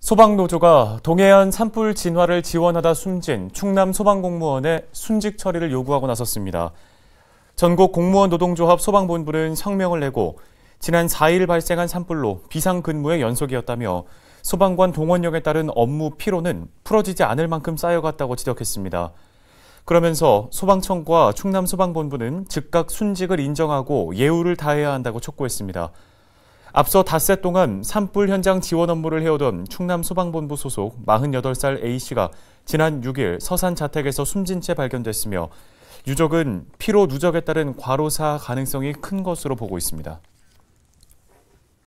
소방노조가 동해안 산불 진화를 지원하다 숨진 충남 소방공무원의 순직 처리를 요구하고 나섰습니다. 전국 공무원 노동조합 소방본부는 성명을 내고 지난 4일 발생한 산불로 비상근무의 연속이었다며 소방관 동원령에 따른 업무 피로는 풀어지지 않을 만큼 쌓여갔다고 지적했습니다. 그러면서 소방청과 충남소방본부는 즉각 순직을 인정하고 예우를 다해야 한다고 촉구했습니다. 앞서 닷새 동안 산불 현장 지원 업무를 해오던 충남 소방본부 소속 48살 A씨가 지난 6일 서산 자택에서 숨진 채 발견됐으며 유족은 피로 누적에 따른 과로사 가능성이 큰 것으로 보고 있습니다.